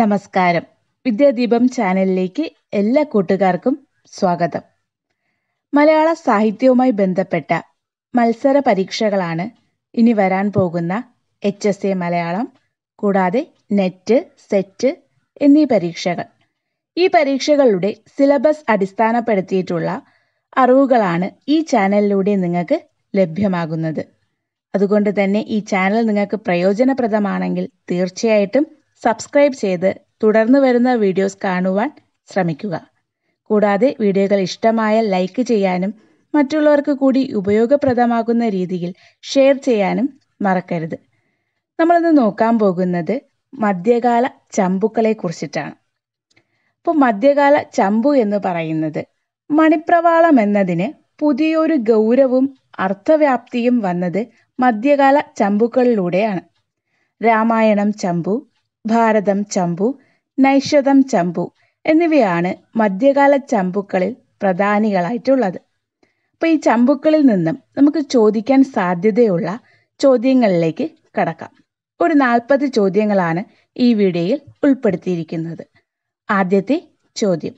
നമസ്കാരം വിദ്യാദീപം ചാനലിലേക്ക് എല്ലാ കൂട്ടുകാർക്കും സ്വാഗതം മലയാള സാഹിത്യവുമായി ബന്ധപ്പെട്ട മത്സര പരീക്ഷകളാണ് ഇനി വരാൻ പോകുന്ന എച്ച് എസ് എ മലയാളം കൂടാതെ നെറ്റ് സെറ്റ് എന്നീ പരീക്ഷകൾ ഈ പരീക്ഷകളുടെ സിലബസ് അടിസ്ഥാനപ്പെടുത്തിയിട്ടുള്ള അറിവുകളാണ് ഈ ചാനലിലൂടെ നിങ്ങൾക്ക് ലഭ്യമാകുന്നത് അതുകൊണ്ട് തന്നെ ഈ ചാനൽ നിങ്ങൾക്ക് പ്രയോജനപ്രദമാണെങ്കിൽ തീർച്ചയായിട്ടും സബ്സ്ക്രൈബ് ചെയ്ത് തുടർന്ന് വരുന്ന വീഡിയോസ് കാണുവാൻ ശ്രമിക്കുക കൂടാതെ വീഡിയോകൾ ഇഷ്ടമായ ലൈക്ക് ചെയ്യാനും മറ്റുള്ളവർക്ക് കൂടി ഉപയോഗപ്രദമാകുന്ന രീതിയിൽ ഷെയർ ചെയ്യാനും മറക്കരുത് നമ്മളിന്ന് നോക്കാൻ പോകുന്നത് മധ്യകാല ചമ്പുക്കളെ കുറിച്ചിട്ടാണ് അപ്പോൾ മധ്യകാല ചമ്പു എന്ന് പറയുന്നത് മണിപ്രവാളം എന്നതിന് പുതിയൊരു ഗൗരവും അർത്ഥവ്യാപ്തിയും വന്നത് മധ്യകാല ചമ്പുക്കളിലൂടെയാണ് രാമായണം ചമ്പു ഭാരതം ചമ്പു നൈഷതം ചമ്പു എന്നിവയാണ് മധ്യകാല ചമ്പുക്കളിൽ പ്രധാനികളായിട്ടുള്ളത് അപ്പൊ ഈ ചമ്പുക്കളിൽ നിന്നും നമുക്ക് ചോദിക്കാൻ സാധ്യതയുള്ള ചോദ്യങ്ങളിലേക്ക് കടക്കാം ഒരു നാൽപ്പത് ചോദ്യങ്ങളാണ് ഈ വീഡിയോയിൽ ഉൾപ്പെടുത്തിയിരിക്കുന്നത് ആദ്യത്തെ ചോദ്യം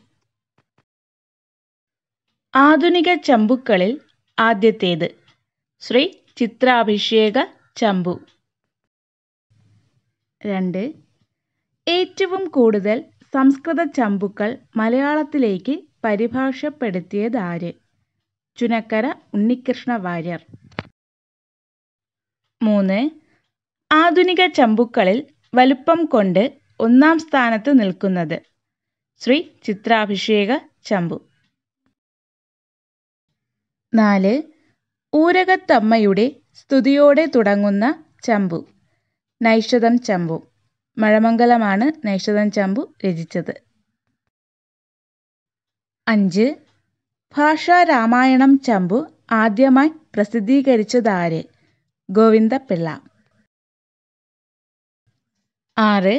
ആധുനിക ചമ്പുക്കളിൽ ആദ്യത്തേത് ശ്രീ ചിത്രാഭിഷേക ചമ്പു രണ്ട് ഏറ്റവും കൂടുതൽ സംസ്കൃത ചമ്പുകൾ മലയാളത്തിലേക്ക് പരിഭാഷപ്പെടുത്തിയതാര്? ചുനക്കര ഉണ്ണികൃഷ്ണ വാര്യർ. മൂന്ന്. ആധുനിക ചമ്പുകളിൽ വലുപ്പം കൊണ്ട് ഒന്നാം സ്ഥാനത്ത് നിൽക്കുന്നത്? ശ്രീ ചിത്രാഭിഷേക ചമ്പു. നാല്. ഊരകത്തമ്മയുടെ സ്തുതിയോടെ തുടങ്ങുന്ന ചമ്പു? നൈഷധം ചമ്പു. മഴമംഗലമാണ് നൈഷധൻ ചാമ്പു രചിച്ചത് അഞ്ച് രാമായണം ചമ്പു ആദ്യമായി പ്രസിദ്ധീകരിച്ചതാര് ഗോവിന്ദപിള്ള ആറ്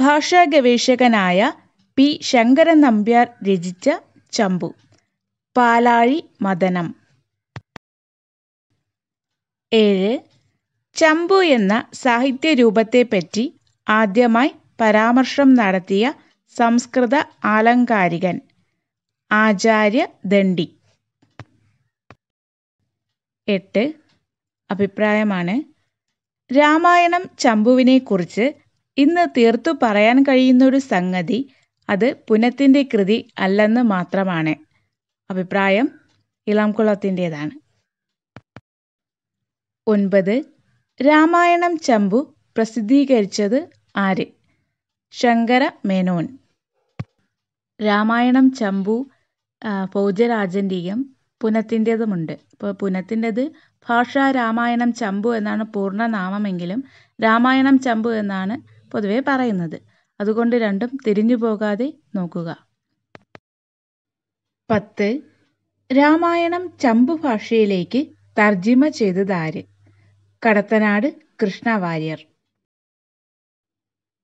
ഭാഷാ ഗവേഷകനായ പി ശങ്കരൻ നമ്പ്യാർ രചിച്ച ചമ്പു പാലാഴി മദനം ഏഴ് ചമ്പു എന്ന സാഹിത്യ രൂപത്തെപ്പറ്റി ആദ്യമായി പരാമർശം നടത്തിയ സംസ്കൃത ആലങ്കാരികൻ ആചാര്യ ദണ്ഡി എട്ട് അഭിപ്രായമാണ് രാമായണം ചമ്പുവിനെക്കുറിച്ച് ഇന്ന് തീർത്തു പറയാൻ കഴിയുന്നൊരു സംഗതി അത് പുനത്തിൻ്റെ കൃതി അല്ലെന്ന് മാത്രമാണ് അഭിപ്രായം ഇളംകുളത്തിൻ്റേതാണ് ഒൻപത് രാമായണം ചമ്പു പ്രസിദ്ധീകരിച്ചത് ആര്? ശങ്കര മേനോൻ. രാമായണം ചമ്പു ഭോജ്യരാജന്റെയും പുനത്തിന്റേതുമുണ്ട്. പുനത്തിന്റേത് രാമായണം ചമ്പു എന്നാണ് പൂർണ്ണനാമമെങ്കിലും രാമായണം ചമ്പു എന്നാണ് പൊതുവെ പറയുന്നത്. അതുകൊണ്ട് രണ്ടും തിരിഞ്ഞു പോകാതെ നോക്കുക. പത്ത്. രാമായണം ഭാഷയിലേക്ക് തർജിമ ചെയ്തതാര്? കടത്തനാട് കൃഷ്ണവാര്യർ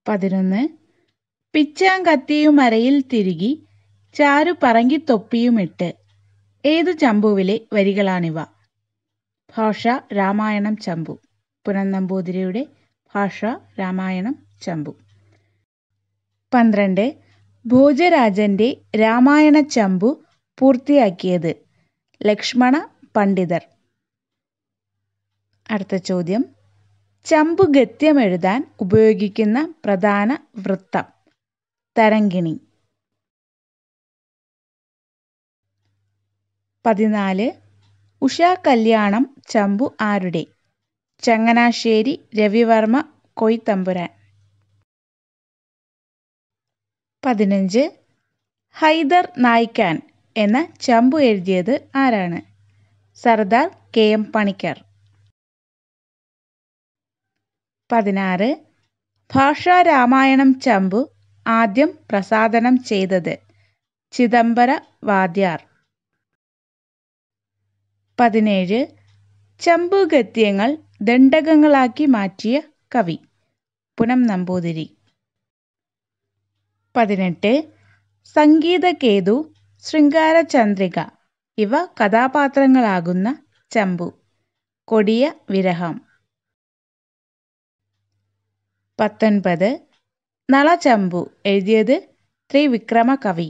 പതിനൊന്ന് പിച്ചാം കത്തിയും അരയിൽ തിരുകി ചാരു പറങ്കി തൊപ്പിയുമിട്ട് ഏതു ചമ്പുവിലെ വരികളാണിവ ഭാഷ രാമായണം ചമ്പു പുനന്തമ്പൂതിരിയുടെ ഭാഷ രാമായണം ചമ്പു പന്ത്രണ്ട് ഭോജരാജന്റെ രാമായണ ചമ്പു പൂർത്തിയാക്കിയത് ലക്ഷ്മണ പണ്ഡിതർ അടുത്ത ചോദ്യം ചമ്പുഗദ്യമെഴുതാൻ ഉപയോഗിക്കുന്ന പ്രധാന വൃത്തം തരംഗിണി പതിനാല് ഉഷാ കല്യാണം ചമ്പു ആരുടെ ചങ്ങനാശ്ശേരി രവിവർമ്മ കൊയ്ത്തമ്പുരാൻ പതിനഞ്ച് ഹൈദർ നായ്ക്കാൻ എന്ന ചമ്പു എഴുതിയത് ആരാണ് സർദാർ കെ എം പണിക്കർ പതിനാറ് ഭാഷാരാമായണം ചമ്പു ആദ്യം പ്രസാദനം ചെയ്തത് ചിദംബര വാദ്യാർ പതിനേഴ് ചമ്പു ഗദ്യങ്ങൾ ദണ്ഡകങ്ങളാക്കി മാറ്റിയ കവി പുനം നമ്പൂതിരി പതിനെട്ട് സംഗീതകേതു ശൃംഗാരചന്ദ്രിക ഇവ കഥാപാത്രങ്ങളാകുന്ന ചമ്പു കൊടിയ വിരഹം പത്തൊൻപത് നളചമ്പു എഴുതിയത് ത്രിവിക്രമ കവി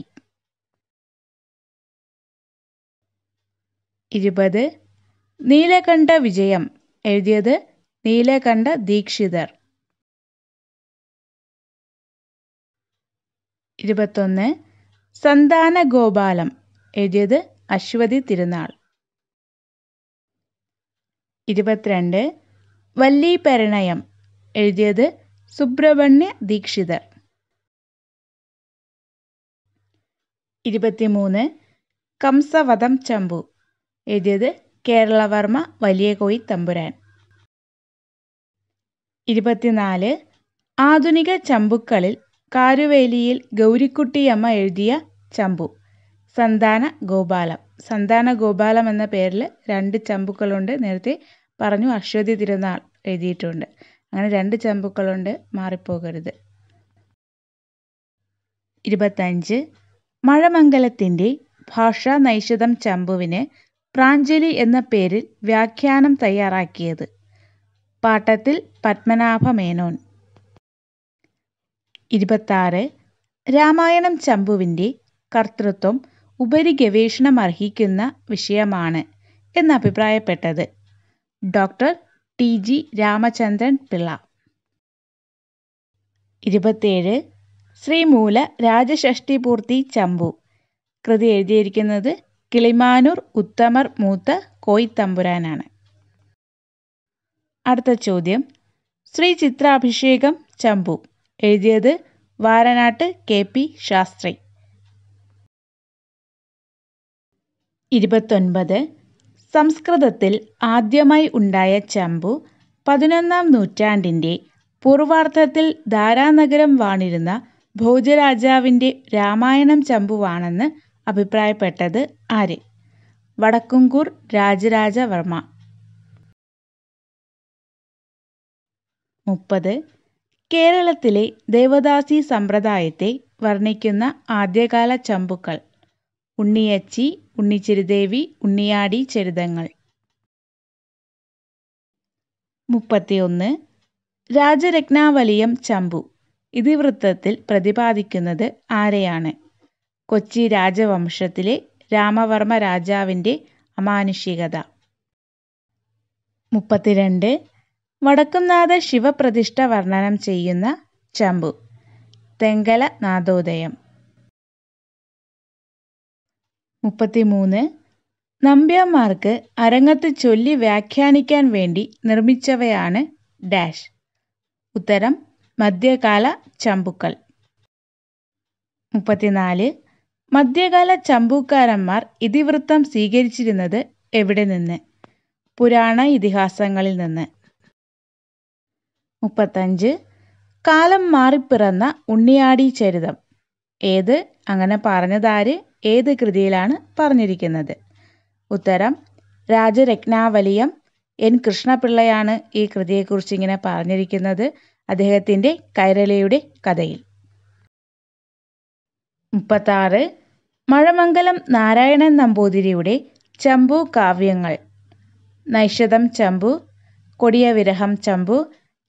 ഇരുപത് നീലകണ്ഠ വിജയം എഴുതിയത് നീലകണ്ഠ ദീക്ഷിതർ ഇരുപത്തൊന്ന് സന്താന ഗോപാലം എഴുതിയത് അശ്വതി തിരുനാൾ ഇരുപത്തിരണ്ട് പരിണയം എഴുതിയത് സുബ്രഹ്മണ്യ ദീക്ഷിതർ ഇരുപത്തിമൂന്ന് കംസവധം ചമ്പു എഴുതിയത് കേരളവർമ്മ വലിയ കോയി തമ്പുരാൻ ഇരുപത്തിനാല് ആധുനിക ചമ്പുക്കളിൽ കാരുവേലിയിൽ ഗൗരിക്കുട്ടിയമ്മ എഴുതിയ ചമ്പു സന്താന ഗോപാലം സന്താന ഗോപാലം എന്ന പേരിൽ രണ്ട് ചമ്പുക്കളുണ്ട് നേരത്തെ പറഞ്ഞു അശ്വതി തിരുനാൾ എഴുതിയിട്ടുണ്ട് അങ്ങനെ രണ്ട് ചമ്പുകൾ മാറിപ്പോകരുത് ഇരുപത്തഞ്ച് മഴമംഗലത്തിൻ്റെ ഭാഷാ നൈഷധം ചമ്പുവിന് പ്രാഞ്ജലി എന്ന പേരിൽ വ്യാഖ്യാനം തയ്യാറാക്കിയത് പാട്ടത്തിൽ പത്മനാഭ മേനോൻ ഇരുപത്താറ് രാമായണം ചമ്പുവിൻ്റെ കർത്തൃത്വം ഉപരി ഗവേഷണം അർഹിക്കുന്ന വിഷയമാണ് എന്നഭിപ്രായപ്പെട്ടത് doctor T G Ramachandran Pillai ഇരുപത്തേഴ് ശ്രീമൂല രാജഷഷ്ടിപൂർത്തി ചമ്പു കൃതി എഴുതിയിരിക്കുന്നത് കിളിമാനൂർ ഉത്തമർ മൂത്ത കോയിത്തമ്പുരാനാണ് അടുത്ത ചോദ്യം ശ്രീ ചിത്രാഭിഷേകം ചമ്പു എഴുതിയത് വാരനാട്ട് കെ പി ശാസ്ത്രി ഇരുപത്തൊൻപത് സംസ്കൃതത്തിൽ ആദ്യമായി ഉണ്ടായ ചമ്പു പതിനൊന്നാം നൂറ്റാണ്ടിൻ്റെ പൂർവാർദ്ധത്തിൽ ധാരാനഗരം വാണിരുന്ന ഭോജരാജാവിൻ്റെ രാമായണം ചമ്പുവാണെന്ന് അഭിപ്രായപ്പെട്ടത് ആര് വടക്കുംകൂർ രാജരാജവർമ്മ മുപ്പത് കേരളത്തിലെ ദേവദാസി സമ്പ്രദായത്തെ വർണ്ണിക്കുന്ന ആദ്യകാല ചമ്പുക്കൾ ഉണ്ണിയച്ചി ഉണ്ണിച്ചിരുദേവി ഉണ്ണിയാടി ചരിതങ്ങൾ മുപ്പത്തിയൊന്ന് രാജരത്നാവലിയം ചമ്പു ഇതിവൃത്തത്തിൽ പ്രതിപാദിക്കുന്നത് ആരെയാണ് കൊച്ചി രാജവംശത്തിലെ രാമവർമ്മ രാജാവിൻ്റെ അമാനുഷികത മുപ്പത്തിരണ്ട് വടക്കുംനാഥ ശിവപ്രതിഷ്ഠ വർണ്ണനം ചെയ്യുന്ന ചമ്പു തെങ്കല നാദോദയം മുപ്പത്തിമൂന്ന് നമ്പ്യാന്മാർക്ക് അരങ്ങത്ത് ചൊല്ലി വ്യാഖ്യാനിക്കാൻ വേണ്ടി നിർമ്മിച്ചവയാണ് ഡാഷ് ഉത്തരം മധ്യകാല ചമ്പുക്കൽ മുപ്പത്തിനാല് മധ്യകാല ചമ്പൂക്കാരന്മാർ ഇതിവൃത്തം സ്വീകരിച്ചിരുന്നത് എവിടെ നിന്ന് പുരാണ ഇതിഹാസങ്ങളിൽ നിന്ന് മുപ്പത്തഞ്ച് കാലം മാറിപ്പിറന്ന ഉണ്ണിയാടി ചരിതം ഏത് അങ്ങനെ പറഞ്ഞതാര് ഏത് കൃതിയിലാണ് പറഞ്ഞിരിക്കുന്നത് ഉത്തരം രാജരത്നാവലിയം എൻ കൃഷ്ണപിള്ളയാണ് ഈ കൃതിയെക്കുറിച്ച് ഇങ്ങനെ പറഞ്ഞിരിക്കുന്നത് അദ്ദേഹത്തിൻ്റെ കൈരളിയുടെ കഥയിൽ മുപ്പത്താറ് മഴമംഗലം നാരായണൻ നമ്പൂതിരിയുടെ ചമ്പു കാവ്യങ്ങൾ നൈഷതം ചമ്പു കൊടിയ വിരഹം ചമ്പു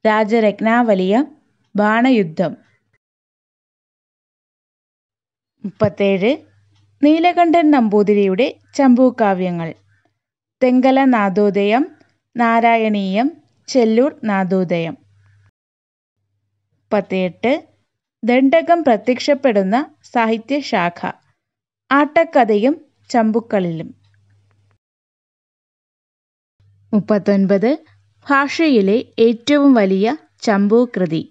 രാജരത്നാവലിയം ബാണയുദ്ധം മുപ്പത്തേഴ് നീലകണ്ഠൻ നമ്പൂതിരിയുടെ ചമ്പൂക്കാവ്യങ്ങൾ തെങ്കല നാദോദയം നാരായണീയം ചെല്ലൂർ നാദോദയം പത്തിയെട്ട് ദണ്ഡകം പ്രത്യക്ഷപ്പെടുന്ന സാഹിത്യശാഖ ആട്ടക്കഥയും ചമ്പുക്കളിലും മുപ്പത്തൊൻപത് ഭാഷയിലെ ഏറ്റവും വലിയ ചമ്പു കൃതി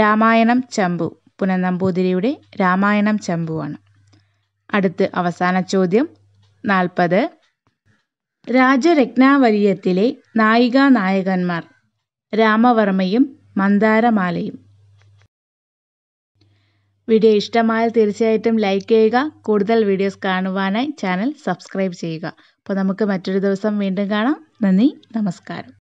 രാമായണം ചമ്പു പുനനമ്പൂതിരിയുടെ രാമായണം ചമ്പുവാണ് അടുത്ത് അവസാന ചോദ്യം നാൽപ്പത് രാജരത്നാവലിയത്തിലെ നായികാ നായകന്മാർ രാമവർമ്മയും മന്ദാരമാലയും വീഡിയോ ഇഷ്ടമായാൽ തീർച്ചയായിട്ടും ലൈക്ക് ചെയ്യുക കൂടുതൽ വീഡിയോസ് കാണുവാനായി ചാനൽ സബ്സ്ക്രൈബ് ചെയ്യുക അപ്പോൾ നമുക്ക് മറ്റൊരു ദിവസം വീണ്ടും കാണാം നന്ദി നമസ്കാരം